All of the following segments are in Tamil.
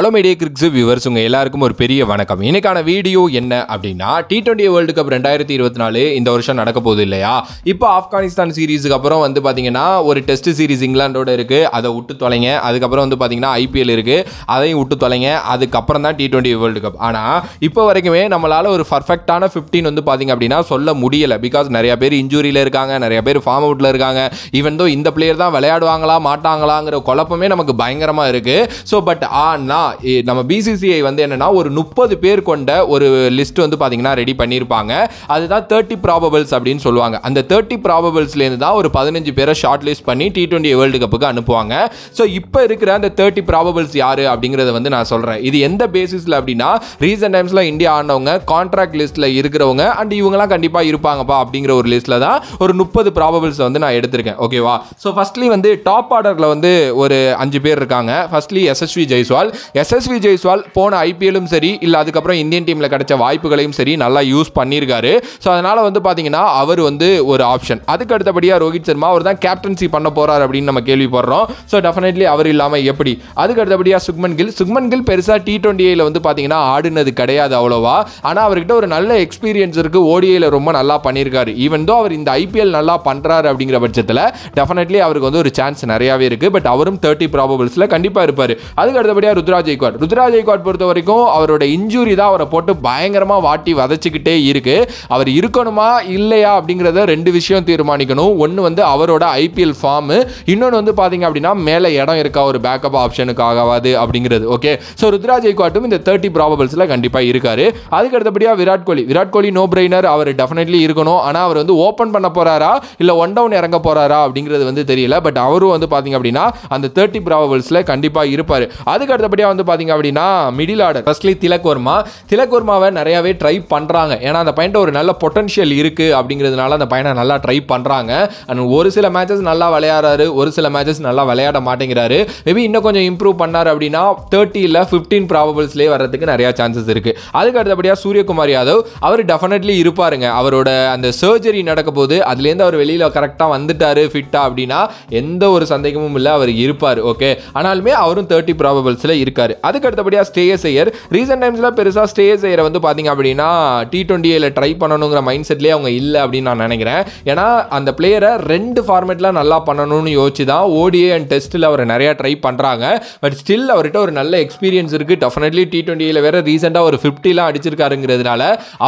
ஹலோ மீடியா கிரிக்ஸ் வியூவர்ஸ் உங்கள் எல்லாருக்கும் ஒரு பெரிய வணக்கம் இன்னைக்கான வீடியோ என்ன அப்படின்னா டி டுவெண்ட்டி வேர்ல்டு கப் ரெண்டாயிரத்தி இருபத்தி நாலு இந்த வருஷம் நடக்க போகுது இல்லையா இப்போ ஆப்கானிஸ்தான் சீரீஸுக்கு அப்புறம் வந்து பார்த்தீங்கன்னா ஒரு டெஸ்ட் சீரீஸ் இங்கிலாண்டோட இருக்குது அதை விட்டு தொலைங்க அதுக்கப்புறம் வந்து பார்த்தீங்கன்னா ஐபிஎல் இருக்குது அதையும் விட்டு தொலைங்க அதுக்கப்புறம் தான் டி டுவெண்ட்டி வேர்ல்டு கப் ஆனால் இப்போ வரைக்குமே நம்மளால் ஒரு பர்ஃபெக்டான ஃபிஃப்டீன் வந்து பார்த்தீங்க அப்படின்னா சொல்ல முடியலை பிகாஸ் நிறையா பேர் இன்ஜூரியில் இருக்காங்க நிறையா பேர் ஃபார்ம் அவுட்டில் இருக்காங்க ஈவன் தோ இந்த பிளேயர் தான் விளையாடுவாங்களா மாட்டாங்களாங்கிற குழப்பமே நமக்கு பயங்கரமாக இருக்குது ஸோ பட் ஆனால் நம்ம பிசிசிஐ வந்து என்னன்னா ஒரு முப்பது பேர் கொண்ட ஒரு லிஸ்ட் வந்து பார்த்தீங்கன்னா ரெடி பண்ணியிருப்பாங்க அதுதான் தேர்ட்டி ப்ராபபிள்ஸ் அப்படின்னு சொல்லுவாங்க அந்த தேர்ட்டி ப்ராபபிள்ஸ்லேருந்து தான் ஒரு பதினஞ்சு பேரை ஷார்ட் லிஸ்ட் பண்ணி டி டுவெண்ட்டி வேர்ல்டு கப்புக்கு அனுப்புவாங்க ஸோ இப்போ இருக்கிற அந்த தேர்ட்டி ப்ராபபிள்ஸ் யார் அப்படிங்கிறத வந்து நான் சொல்கிறேன் இது எந்த பேசிஸில் அப்படின்னா ரீசெண்ட் டைம்ஸில் இந்தியா ஆனவங்க கான்ட்ராக்ட் லிஸ்ட்டில் இருக்கிறவங்க அண்ட் இவங்களாம் கண்டிப்பாக இருப்பாங்கப்பா அப்படிங்கிற ஒரு லிஸ்ட்டில் தான் ஒரு முப்பது ப்ராபபிள்ஸ் வந்து நான் எடுத்திருக்கேன் ஓகேவா ஸோ ஃபஸ்ட்லி வந்து டாப் ஆர்டரில் வந்து ஒரு அஞ்சு பேர் இருக்காங்க ஃபஸ்ட்லி எஸ்எஸ்வி ஜெய்ஸ்வால் எஸ்எஸ்வி ஜெய்ஸ்வால் போன ஐபிஎல்லும் சரி இல்லை அதுக்கப்புறம் இந்தியன் டீமில் கிடைச்ச வாய்ப்புகளையும் சரி நல்லா யூஸ் பண்ணியிருக்காரு ஸோ அதனால் வந்து பார்த்தீங்கன்னா அவர் வந்து ஒரு ஆப்ஷன் அதுக்கு அடுத்தபடியாக ரோஹித் சர்மா அவர் தான் கேப்டன்சி பண்ண போகிறார் அப்படின்னு நம்ம கேள்விப்படுறோம் ஸோ டெஃபினெட்லி அவர் இல்லாமல் எப்படி அதுக்கு அடுத்தபடியாக சுக்மன் கில் சுக்மன் கில் பெருசாக டி டுவெண்ட்டியில் வந்து பார்த்தீங்கன்னா ஆடினது கிடையாது அவ்வளோவா ஆனால் அவர்கிட்ட ஒரு நல்ல எக்ஸ்பீரியன்ஸ் இருக்குது ஓடிஐயில் ரொம்ப நல்லா பண்ணியிருக்காரு ஈவன் தோ அவர் இந்த ஐபிஎல் நல்லா பண்ணுறாரு அப்படிங்கிற பட்சத்தில் டெஃபினெட்லி அவருக்கு வந்து ஒரு சான்ஸ் நிறையாவே இருக்குது பட் அவரும் தேர்ட்டி ப்ராபபிள்ஸில் கண்டிப்பாக இருப்பார் அதுக்கு அடுத்தபடியாக ருத்ரா ருத்ராஜ் ஜெய்க்வாட் ருத்ராஜ் பொறுத்த வரைக்கும் அவரோட இன்ஜூரி தான் அவரை போட்டு பயங்கரமாக வாட்டி வதச்சிக்கிட்டே இருக்கு அவர் இருக்கணுமா இல்லையா அப்படிங்கிறத ரெண்டு விஷயம் தீர்மானிக்கணும் ஒன்று வந்து அவரோட ஐபிஎல் ஃபார்மு இன்னொன்று வந்து பார்த்தீங்க அப்படின்னா மேலே இடம் இருக்கா ஒரு பேக்கப் ஆப்ஷனுக்கு ஆகாது அப்படிங்கிறது ஓகே ஸோ ருத்ராஜ் ஜெய்க்வாட்டும் இந்த தேர்ட்டி ப்ராபபிள்ஸில் கண்டிப்பாக இருக்காரு அதுக்கு அடுத்தபடியாக விராட் கோலி விராட் கோலி நோ பிரெய்னர் அவர் டெஃபினெட்லி இருக்கணும் ஆனால் அவர் வந்து ஓப்பன் பண்ண போகிறாரா இல்லை ஒன் டவுன் இறங்க போகிறாரா அப்படிங்கிறது வந்து தெரியல பட் அவரும் வந்து பார்த்தீங்க அப்படின்னா அந்த தேர்ட்டி ப்ராபபிள்ஸில் கண்டிப்பாக இருப்பார் அதுக்கு அடுத்தபடியாக வந்து பார்த்தீங்க அப்படின்னா மிடில் ஆர்டர் ஃபர்ஸ்ட்லி திலக்வர்மா திலக்வர்மாவை நிறையாவே ட்ரை பண்ணுறாங்க ஏன்னா அந்த பையன்ட்ட ஒரு நல்ல பொட்டன்ஷியல் இருக்குது அப்படிங்கிறதுனால அந்த பையனை நல்லா ட்ரை பண்ணுறாங்க அண்ட் ஒரு சில மேட்சஸ் நல்லா விளையாடுறாரு ஒரு சில மேட்சஸ் நல்லா விளையாட மாட்டேங்கிறாரு மேபி இன்னும் கொஞ்சம் இம்ப்ரூவ் பண்ணார் அப்படின்னா தேர்ட்டியில் ஃபிஃப்டீன் ப்ராபபிள்ஸ்லேயே வர்றதுக்கு நிறையா சான்சஸ் இருக்குது அதுக்கு அடுத்தபடியாக சூரியகுமார் யாதவ் அவர் டெஃபினெட்லி இருப்பாருங்க அவரோட அந்த சர்ஜரி நடக்க போது அதுலேருந்து அவர் வெளியில் கரெக்டாக வந்துட்டார் ஃபிட்டாக அப்படின்னா எந்த ஒரு சந்தேகமும் இல்லை அவர் இருப்பார் ஓகே ஆனாலுமே அவரும் தேர்ட்டி ப்ராபபிள்ஸில் இருக்க இருக்காரு அதுக்கு அடுத்தபடியாக ஸ்டேஸ் செய்யர் ரீசெண்ட் டைம்ஸில் பெருசாக ஸ்டே செய்யற வந்து பார்த்தீங்க அப்படின்னா டி ட்வெண்ட்டியில் ட்ரை பண்ணணுங்கிற மைண்ட் செட்லேயே அவங்க இல்லை அப்படின்னு நான் நினைக்கிறேன் ஏன்னா அந்த பிளேயரை ரெண்டு ஃபார்மேட்டில் நல்லா பண்ணணும்னு யோசிச்சு தான் ஓடிஏ அண்ட் டெஸ்ட்டில் அவர் நிறையா ட்ரை பண்ணுறாங்க பட் ஸ்டில் அவர்கிட்ட ஒரு நல்ல எக்ஸ்பீரியன்ஸ் இருக்குது டெஃபினெட்லி டி டுவெண்ட்டியில் வேறு ரீசெண்டாக ஒரு ஃபிஃப்டிலாம் அடிச்சிருக்காருங்கிறதுனால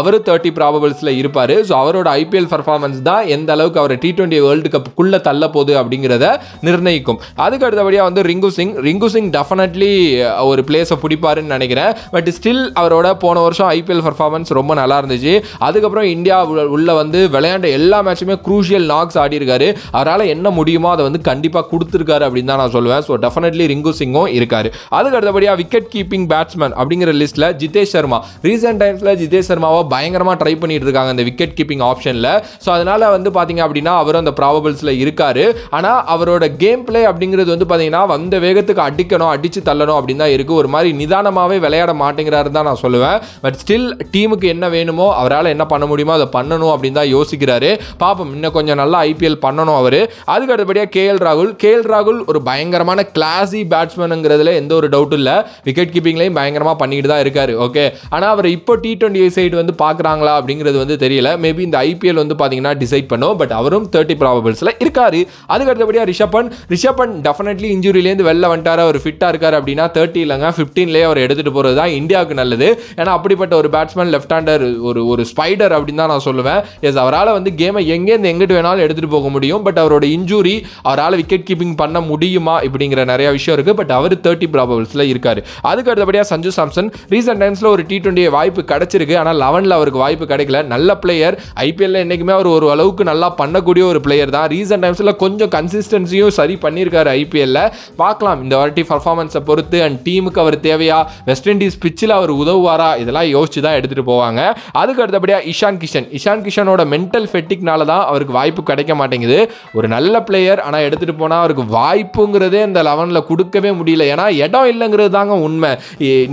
அவர் தேர்ட்டி ப்ராபபிள்ஸில் இருப்பார் ஸோ அவரோட ஐபிஎல் பர்ஃபார்மன்ஸ் தான் எந்த அளவுக்கு அவர் டி ட்வெண்ட்டி வேர்ல்டு கப்புக்குள்ளே தள்ள போகுது அப்படிங்கிறத நிர்ணயிக்கும் அதுக்கு அடுத்தபடியாக வந்து ரிங்கு சிங் ரிங்கு சிங் டெஃபினெட்லி ஒரு பிளேஸை பிடிப்பாருன்னு நினைக்கிறேன் பட் ஸ்டில் அவரோட போன வருஷம் ஐபிஎல் பர்ஃபார்மன்ஸ் ரொம்ப நல்லா இருந்துச்சு அதுக்கப்புறம் இந்தியா உள்ளே வந்து விளையாண்ட எல்லா மேட்சுமே குரூஷியல் நாக்ஸ் ஆடியிருக்காரு அவரால் என்ன முடியுமோ அதை வந்து கண்டிப்பாக கொடுத்துருக்காரு அப்படின்னு தான் நான் சொல்லுவேன் ஸோ டெஃபினெட்லி ரிங்கு சிங்கும் இருக்காரு அதுக்கு அடுத்தபடியாக விக்கெட் கீப்பிங் பேட்ஸ்மேன் அப்படிங்கிற லிஸ்ட்டில் ஜிதேஷ் சர்மா ரீசெண்ட் டைம்ஸில் ஜிதேஷ் சர்மாவை பயங்கரமாக ட்ரை பண்ணிட்டு இருக்காங்க அந்த விக்கெட் கீப்பிங் ஆப்ஷனில் ஸோ அதனால் வந்து பார்த்தீங்க அப்படின்னா அவரும் அந்த ப்ராபபிள்ஸில் இருக்கார் ஆனால் அவரோட கேம் பிளே அப்படிங்கிறது வந்து பார்த்தீங்கன்னா வந்த வேகத்துக்கு அடிக்கணும் அடித்து தள்ளணும் அப்படின்னு தான் இருக்குது ஒரு மாதிரி நிதானமாகவே விளையாட மாட்டேங்கிறாரு தான் நான் சொல்லுவேன் பட் ஸ்டில் டீமுக்கு என்ன வேணுமோ அவரால் என்ன பண்ண முடியுமோ அதை பண்ணணும் அப்படின்னு தான் யோசிக்கிறாரு பார்ப்போம் இன்னும் கொஞ்சம் நல்லா ஐபிஎல் பண்ணணும் அவர் அதுக்கு அடுத்தபடியாக கே எல் ராகுல் கேஎல் ராகுல் ஒரு பயங்கரமான கிளாஸி பேட்ஸ்மேனுங்கிறதுல எந்த ஒரு டவுட்டும் இல்லை விக்கெட் கீப்பிங்லையும் பயங்கரமாக பண்ணிக்கிட்டு தான் இருக்கார் ஓகே ஆனால் அவர் இப்போ டி ட்வெண்ட்டி சைடு வந்து பார்க்குறாங்களா அப்படிங்கிறது வந்து தெரியல மேபி இந்த ஐபிஎல் வந்து பார்த்தீங்கன்னா டிசைட் பண்ணும் பட் அவரும் தேர்ட்டி ப்ராபபிள்ஸில் இருக்கார் அதுக்கு அடுத்தபடியாக ரிஷப் ரிஷபன் டெஃபினெட்லி இன்ஜுரியிலேருந்து வெளில வந்துட்டார் அவர் ஃபிட்டாக இருக்கார் அப்படின்னா தேர்ட்டி இல்லைங்க ஃபிஃப்டீன்லேயே அவர் எடுத்துகிட்டு போகிறது தான் இந்தியாவுக்கு நல்லது ஏன்னா அப்படிப்பட்ட ஒரு பேட்ஸ்மேன் லெஃப்ட் ஹேண்டர் ஒரு ஒரு ஸ்பைடர் அப்படின்னு தான் நான் சொல்லுவேன் எஸ் அவரால் வந்து கேமை எங்கேருந்து எங்கிட்டு வேணாலும் எடுத்துகிட்டு போக முடியும் பட் அவரோட இன்ஜூரி அவரால் விக்கெட் கீப்பிங் பண்ண முடியுமா இப்படிங்கிற நிறைய விஷயம் இருக்குது பட் அவர் தேர்ட்டி ப்ராபபிள்ஸில் இருக்கார் அதுக்கு அடுத்தபடியாக சஞ்சு சாம்சன் ரீசெண்ட் டைம்ஸில் ஒரு டி டுவெண்ட்டி வாய்ப்பு கிடச்சிருக்கு ஆனால் லெவனில் அவருக்கு வாய்ப்பு கிடைக்கல நல்ல பிளேயர் ஐபிஎல்ல என்றைக்குமே அவர் ஒரு அளவுக்கு நல்லா பண்ணக்கூடிய ஒரு பிளேயர் தான் ரீசெண்ட் டைம்ஸில் கொஞ்சம் கன்சிஸ்டன்சியும் சரி பண்ணியிருக்காரு ஐபிஎல்ல பார்க்கலாம் இந்த வாட்டி பர்ஃபார்மன்ஸை பொறுத்து அண்ட் டி டீமுக்கு அவர் தேவையா வெஸ்ட் இண்டீஸ் பிச்சில் அவர் உதவுவாரா இதெல்லாம் யோசிச்சு தான் எடுத்துகிட்டு போவாங்க அதுக்கு அடுத்தபடியாக இஷான் கிஷன் இஷான் கிஷனோட மென்டல் ஃபெட்டிக்னால தான் அவருக்கு வாய்ப்பு கிடைக்க மாட்டேங்குது ஒரு நல்ல பிளேயர் ஆனால் எடுத்துகிட்டு போனால் அவருக்கு வாய்ப்புங்கிறதே இந்த லெவனில் கொடுக்கவே முடியல ஏன்னா இடம் இல்லைங்கிறது தாங்க உண்மை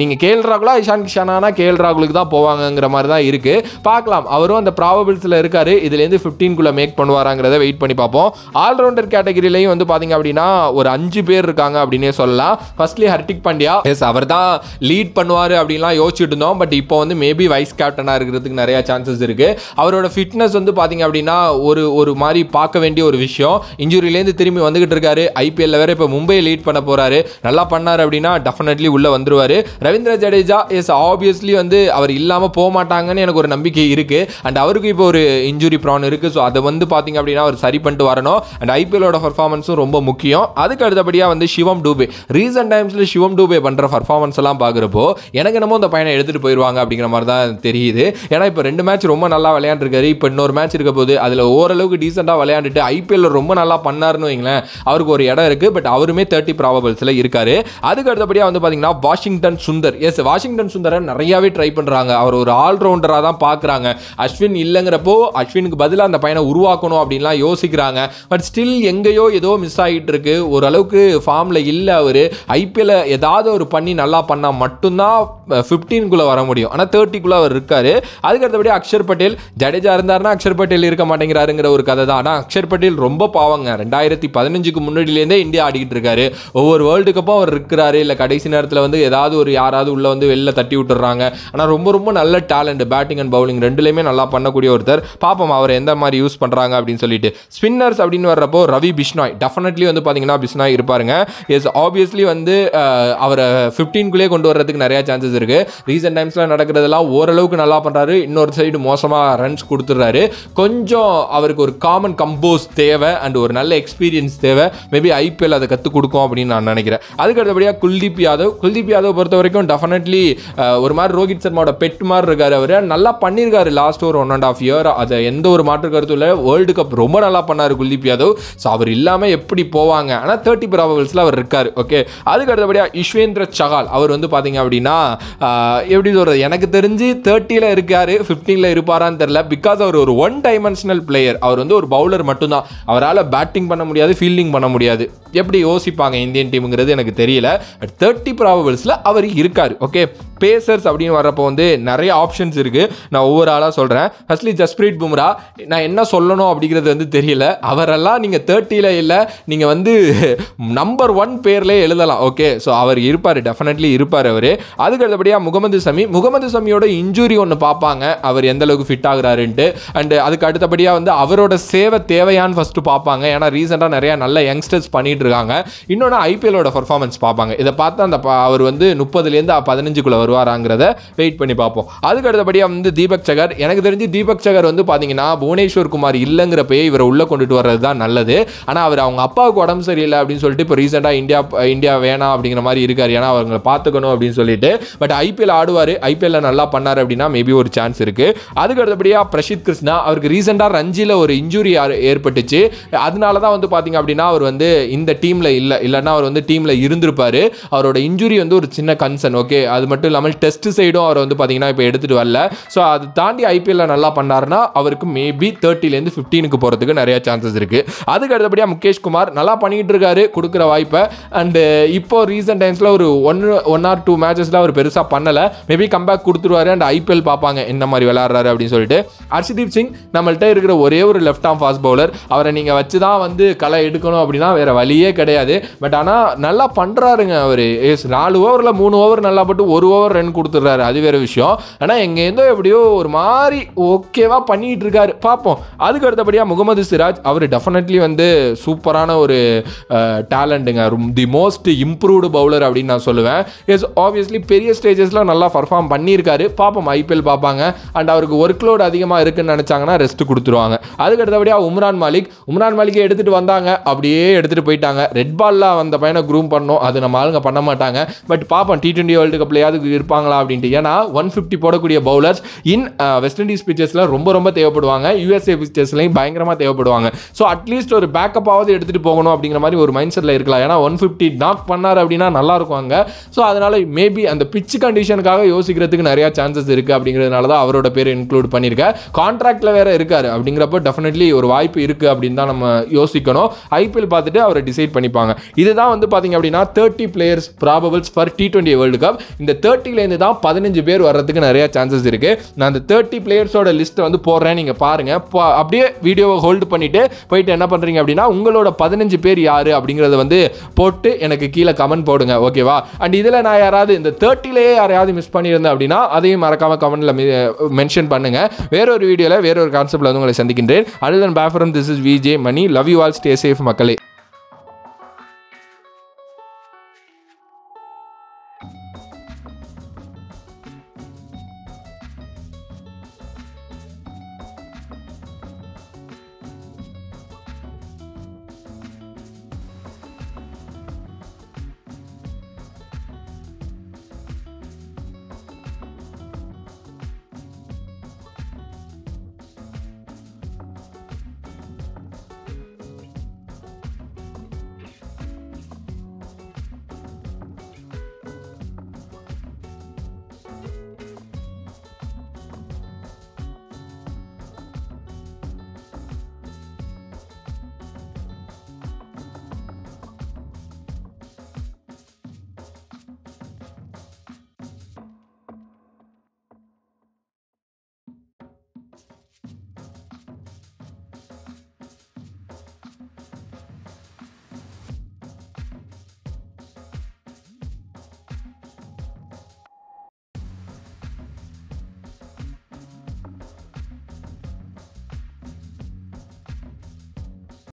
நீங்கள் கேஎல் ராகுலா இஷான் கிஷானா கேஎல் ராகுலுக்கு தான் போவாங்கங்கிற மாதிரி தான் இருக்குது பார்க்கலாம் அவரும் அந்த ப்ராபபிள்ஸில் இருக்கார் இதுலேருந்து ஃபிஃப்டீன்குள்ளே மேக் பண்ணுவாராங்கிறத வெயிட் பண்ணி பார்ப்போம் ஆல்ரவுண்டர் கேட்டகரியிலையும் வந்து பார்த்தீங்க அப்படின்னா ஒரு அஞ்சு பேர் இருக்காங்க அப்படின்னே சொல்லலாம் ஃபர்ஸ்ட்லி ஹர்திக் பாண்டியா ஐயா எஸ் அவர் தான் லீட் பண்ணுவார் அப்படின்லாம் யோசிச்சுட்டு இருந்தோம் பட் இப்போ வந்து மேபி வைஸ் கேப்டனாக இருக்கிறதுக்கு நிறையா சான்சஸ் இருக்குது அவரோட ஃபிட்னஸ் வந்து பார்த்தீங்க அப்படின்னா ஒரு ஒரு மாதிரி பார்க்க வேண்டிய ஒரு விஷயம் இன்ஜுரியிலேருந்து திரும்பி வந்துகிட்டு இருக்காரு ஐபிஎல்ல வேற இப்போ மும்பை லீட் பண்ண போகிறாரு நல்லா பண்ணார் அப்படின்னா டெஃபினெட்லி உள்ளே வந்துருவார் ரவீந்திர ஜடேஜா எஸ் ஆப்வியஸ்லி வந்து அவர் இல்லாமல் போக மாட்டாங்கன்னு எனக்கு ஒரு நம்பிக்கை இருக்குது அண்ட் அவருக்கு இப்போ ஒரு இன்ஜுரி ப்ரான் இருக்குது ஸோ அதை வந்து பார்த்தீங்க அப்படின்னா அவர் சரி பண்ணிட்டு வரணும் அண்ட் ஐபிஎலோட பர்ஃபார்மன்ஸும் ரொம்ப முக்கியம் அதுக்கு அடுத்தபடியாக வந்து சிவம் டூபே ரீசெண்ட் டைம்ஸில் சிவம் டூபே கியூபே பண்ணுற பர்ஃபார்மன்ஸ் எல்லாம் பார்க்குறப்போ எனக்கு என்னமோ இந்த பையனை எடுத்துகிட்டு போயிடுவாங்க அப்படிங்கிற மாதிரி தான் தெரியுது ஏன்னா இப்போ ரெண்டு மேட்ச் ரொம்ப நல்லா விளையாண்டுருக்காரு இப்போ இன்னொரு மேட்ச் இருக்க போது அதில் ஓரளவுக்கு டீசெண்டாக விளையாண்டுட்டு ஐபிஎல்ல ரொம்ப நல்லா பண்ணாருன்னு வைங்களேன் அவருக்கு ஒரு இடம் இருக்குது பட் அவருமே தேர்ட்டி ப்ராபபிள்ஸில் இருக்காரு அதுக்கு அடுத்தபடியாக வந்து பார்த்தீங்கன்னா வாஷிங்டன் சுந்தர் எஸ் வாஷிங்டன் சுந்தரை நிறையாவே ட்ரை பண்ணுறாங்க அவர் ஒரு ஆல்ரவுண்டராக தான் பார்க்குறாங்க அஸ்வின் இல்லைங்கிறப்போ அஸ்வினுக்கு பதிலாக அந்த பையனை உருவாக்கணும் அப்படின்லாம் யோசிக்கிறாங்க பட் ஸ்டில் எங்கேயோ ஏதோ மிஸ் ஆகிட்டு இருக்கு ஓரளவுக்கு ஃபார்மில் இல்லை அவர் ஐபிஎல்ல ஏதாவது ஏதாவது ஒரு பண்ணி நல்லா பண்ணால் மட்டும்தான் ஃபிஃப்டீனுக்குள்ளே வர முடியும் ஆனால் தேர்ட்டிக்குள்ளே அவர் இருக்கார் அதுக்கு அக்ஷர் பட்டேல் ஜடேஜா இருந்தார்னா அக்ஷர் பட்டேல் இருக்க மாட்டேங்கிறாருங்கிற ஒரு கதை தான் ஆனால் அக்ஷர் பட்டேல் ரொம்ப பாவங்க ரெண்டாயிரத்தி பதினஞ்சுக்கு முன்னாடியிலேருந்தே இந்தியா ஆடிக்கிட்டு இருக்காரு ஒவ்வொரு வேர்ல்டு கப்பும் அவர் இருக்கிறாரு இல்லை கடைசி நேரத்தில் வந்து ஏதாவது ஒரு யாராவது உள்ளே வந்து வெளில தட்டி விட்டுறாங்க ஆனால் ரொம்ப ரொம்ப நல்ல டேலண்ட் பேட்டிங் அண்ட் பவுலிங் ரெண்டுலேயுமே நல்லா பண்ணக்கூடிய ஒருத்தர் பாப்பம் அவர் எந்த மாதிரி யூஸ் பண்ணுறாங்க அப்படின்னு சொல்லிட்டு ஸ்பின்னர்ஸ் அப்படின்னு வர்றப்போ ரவி பிஷ்னாய் டெஃபினெட்லி வந்து பார்த்தீங்கன்னா பிஷ்னாய் இருப்பாருங்க எஸ் ஆப்வியஸ்லி வந்து அவரை ஃபிஃப்டீன்குள்ளே கொண்டு வர்றதுக்கு நிறையா சான்சஸ் இருக்குது ரீசெண்ட் டைம்ஸில் நடக்கிறதெல்லாம் ஓரளவுக்கு நல்லா பண்ணுறாரு இன்னொரு சைடு மோசமாக ரன்ஸ் கொடுத்துட்றாரு கொஞ்சம் அவருக்கு ஒரு காமன் கம்போஸ் தேவை அண்ட் ஒரு நல்ல எக்ஸ்பீரியன்ஸ் தேவை மேபி ஐபிஎல் அதை கற்றுக் கொடுக்கும் அப்படின்னு நான் நினைக்கிறேன் அதுக்கு அடுத்தபடியாக குல்தீப் யாதவ் குல்தீப் யாதவ் பொறுத்த வரைக்கும் டெஃபினெட்லி ஒரு மாதிரி ரோஹித் சர்மாவோட பெட் மாதிரி இருக்கார் அவர் நல்லா பண்ணியிருக்காரு லாஸ்ட் ஒரு ஒன் அண்ட் ஆஃப் இயர் அதை எந்த ஒரு மாற்று கருத்தும் இல்லை வேர்ல்டு கப் ரொம்ப நல்லா பண்ணார் குல்தீப் யாதவ் ஸோ அவர் இல்லாமல் எப்படி போவாங்க ஆனால் தேர்ட்டி ப்ராபபிள்ஸில் அவர் இருக்கார் ஓகே அதுக்கு அடுத்தபடியாக விஸ்வேந்திர சகால் அவர் வந்து பார்த்தீங்க அப்படின்னா எப்படி சொல்கிறது எனக்கு தெரிஞ்சு தேர்ட்டியில் இருக்கார் ஃபிஃப்டீனில் இருப்பாரான்னு தெரில பிகாஸ் அவர் ஒரு ஒன் டைமென்ஷனல் பிளேயர் அவர் வந்து ஒரு பவுலர் மட்டும்தான் அவரால் பேட்டிங் பண்ண முடியாது ஃபீல்டிங் பண்ண முடியாது எப்படி யோசிப்பாங்க இந்தியன் டீமுங்கிறது எனக்கு தெரியல பட் தேர்ட்டி ப்ராபபிள்ஸில் அவர் இருக்கார் ஓகே பேசர்ஸ் அப்படின்னு வரப்போ வந்து நிறைய ஆப்ஷன்ஸ் இருக்குது நான் ஒவ்வொரு ஆளாக சொல்கிறேன் ஃபர்ஸ்ட்லி ஜஸ்பிரீத் பும்ரா நான் என்ன சொல்லணும் அப்படிங்கிறது வந்து தெரியல அவரெல்லாம் நீங்கள் தேர்ட்டியில் இல்லை நீங்கள் வந்து நம்பர் ஒன் பேர்லேயே எழுதலாம் ஓகே ஸோ அவர் இருப்பார் டெஃபினெட்லி இருப்பார் அவர் அதுக்கு அடுத்தபடியாக முகமது சமி முகமது சமியோட இன்ஜூரி ஒன்று பார்ப்பாங்க அவர் எந்த அளவுக்கு ஃபிட் ஆகுறாருன்ட்டு அண்டு அதுக்கு அடுத்தபடியாக வந்து அவரோட சேவை தேவையான்னு ஃபஸ்ட்டு பார்ப்பாங்க ஏன்னா ரீசெண்டாக நிறையா நல்ல யங்ஸ்டர்ஸ் பண்ணிட்டு இருக்காங்க இன்னொன்று ஐபிஎலோட பர்ஃபார்மன்ஸ் பார்ப்பாங்க இதை பார்த்து அந்த அவர் வந்து முப்பதுலேருந்து பதினஞ்சுக்குள்ளே வருவாராங்கிறத வெயிட் பண்ணி பார்ப்போம் அதுக்கு அடுத்தபடியாக வந்து தீபக் சகர் எனக்கு தெரிஞ்சு தீபக் சகர் வந்து பார்த்தீங்கன்னா புவனேஸ்வர் குமார் இல்லைங்கிறப்பயே இவரை உள்ளே கொண்டுட்டு வர்றது தான் நல்லது ஆனால் அவர் அவங்க அப்பாவுக்கு உடம்பு சரியில்லை அப்படின்னு சொல்லிட்டு இப்போ ரீசெண்டாக இந்தியா இந்தியா வேணாம் அப்படிங்கிற மாதிரி இருக்கார் ஏன்னா அவங்களை பார்த்துக்கணும் அப்படின்னு சொல்லிட்டு பட் ஐபிஎல் ஆடுவார் ஐபிஎல்ல நல்லா பண்ணார் அப்படின்னா மேபி ஒரு சான்ஸ் இருக்குது அதுக்கு அடுத்தபடியாக பிரசித் கிருஷ்ணா அவருக்கு ரீசெண்டாக ரஞ்சியில் ஒரு இன்ஜுரி ஏற்பட்டுச்சு அதனால தான் வந்து பார்த்தீங்க அப்படின்னா அவர் வந்து இந்த டீமில் இல்லை இல்லைன்னா அவர் வந்து டீமில் இருந்திருப்பார் அவரோட இன்ஜுரி வந்து ஒரு சின்ன கன்சர்ன் ஓகே அது மட்டும் இல்லாமல் இல்லாமல் டெஸ்ட் சைடும் அவர் வந்து பார்த்தீங்கன்னா இப்போ எடுத்துகிட்டு வரல ஸோ அதை தாண்டி ஐபிஎல்லில் நல்லா பண்ணார்னா அவருக்கு மேபி தேர்ட்டிலேருந்து ஃபிஃப்டீனுக்கு போகிறதுக்கு நிறைய சான்சஸ் இருக்குது அதுக்கு அடுத்தபடியாக முகேஷ் குமார் நல்லா பண்ணிகிட்டு இருக்காரு கொடுக்குற வாய்ப்பை அண்டு இப்போ ரீசெண்ட் டைம்ஸில் ஒரு ஒன் ஒன் ஆர் டூ மேட்சஸில் அவர் பெருசாக பண்ணலை மேபி கம்பேக் கொடுத்துருவாரு அண்ட் ஐபிஎல் பார்ப்பாங்க என்ன மாதிரி விளாட்றாரு அப்படின்னு சொல்லிட்டு அர்ஷ்தீப் சிங் நம்மள்கிட்ட இருக்கிற ஒரே ஒரு லெஃப்ட் ஆம் ஃபாஸ்ட் பவுலர் அவரை நீங்கள் வச்சு தான் வந்து களை எடுக்கணும் அப்படின்னா வேறு வழியே கிடையாது பட் ஆனால் நல்லா பண்ணுறாருங்க அவர் நாலு ஓவரில் மூணு ஓவர் நல்லா போட்டு ஒரு ஓவர் ஒரு ரன் கொடுத்துட்றாரு அது வேறு விஷயம் ஆனால் எங்கேருந்தோ எப்படியோ ஒரு மாதிரி ஓகேவாக பண்ணிகிட்டு இருக்காரு பார்ப்போம் அதுக்கு அடுத்தபடியாக முகமது சிராஜ் அவர் டெஃபினெட்லி வந்து சூப்பரான ஒரு டேலண்ட்டுங்க தி மோஸ்ட் இம்ப்ரூவ்டு பவுலர் அப்படின்னு நான் சொல்லுவேன் எஸ் ஆப்வியஸ்லி பெரிய ஸ்டேஜஸில் நல்லா பர்ஃபார்ம் பண்ணியிருக்காரு பார்ப்போம் ஐபிஎல் பார்ப்பாங்க அண்ட் அவருக்கு ஒர்க் லோடு அதிகமாக இருக்குன்னு நினச்சாங்கன்னா ரெஸ்ட் கொடுத்துருவாங்க அதுக்கு அடுத்தபடியாக உம்ரான் மாலிக் உம்ரான் மாலிக்கை எடுத்துகிட்டு வந்தாங்க அப்படியே எடுத்துகிட்டு போயிட்டாங்க ரெட் பாலில் வந்த பையனை குரூம் பண்ணோம் அது நம்ம ஆளுங்க பண்ண மாட்டாங்க பட் பார்ப்போம் டி ட்வெண்ட்டி வேர்ல்டு கப்லையாவது இருப்பாங்களா அப்படின்ட்டு ஏன்னா ஒன் ஃபிஃப்டி போடக்கூடிய பவுலர்ஸ் இன் வெஸ்ட் இண்டீஸ் பிச்சர்ஸில் ரொம்ப ரொம்ப தேவைப்படுவாங்க யூஎஸ்ஏ பிச்சர்ஸ்லையும் பயங்கரமாக தேவைப்படுவாங்க ஸோ அட்லீஸ்ட் ஒரு பேக்கப்பாவது எடுத்துகிட்டு போகணும் அப்படிங்கிற மாதிரி ஒரு மைண்ட் செட்டில் இருக்கலாம் ஏன்னா ஒன் ஃபிஃப்டி நாக் பண்ணார் அப்படின்னா நல்லா இருக்கும் அங்கே ஸோ அதனால் மேபி அந்த பிச்சு கண்டிஷனுக்காக யோசிக்கிறதுக்கு நிறையா சான்சஸ் இருக்குது அப்படிங்கிறதுனால தான் அவரோட பேர் இன்க்ளூட் பண்ணியிருக்கேன் கான்ட்ராக்டில் வேறு இருக்கார் அப்படிங்கிறப்ப டெஃபினெட்லி ஒரு வாய்ப்பு இருக்குது அப்படின்னு தான் நம்ம யோசிக்கணும் ஐபிஎல் பார்த்துட்டு அவரை டிசைட் பண்ணிப்பாங்க இதுதான் வந்து பார்த்தீங்க அப்படின்னா thirty players probables for T twenty world cup இந்த தேர்ட்டி தேர்ட்டிலேருந்து தான் பதினஞ்சு பேர் வர்றதுக்கு நிறைய சான்சஸ் இருக்குது நான் அந்த தேர்ட்டி பிளேயர்ஸோட லிஸ்ட்டை வந்து போடுறேன் நீங்கள் பாருங்கள் அப்படியே வீடியோவை ஹோல்டு பண்ணிவிட்டு போயிட்டு என்ன பண்ணுறீங்க அப்படின்னா உங்களோட பதினஞ்சு பேர் யார் அப்படிங்கிறத வந்து போட்டு எனக்கு கீழே கமெண்ட் போடுங்க ஓகேவா அண்ட் இதில் நான் யாராவது இந்த தேர்ட்டிலேயே யாரையாவது மிஸ் பண்ணியிருந்தேன் அப்படின்னா அதையும் மறக்காமல் கமெண்ட்டில் மென்ஷன் பண்ணுங்கள் வேறொரு வீடியோவில் வேறொரு கான்செப்டில் வந்து உங்களை சந்திக்கின்றேன் அதுதான் பேஃபரம் this is VJ Mani love you all stay safe மக்களே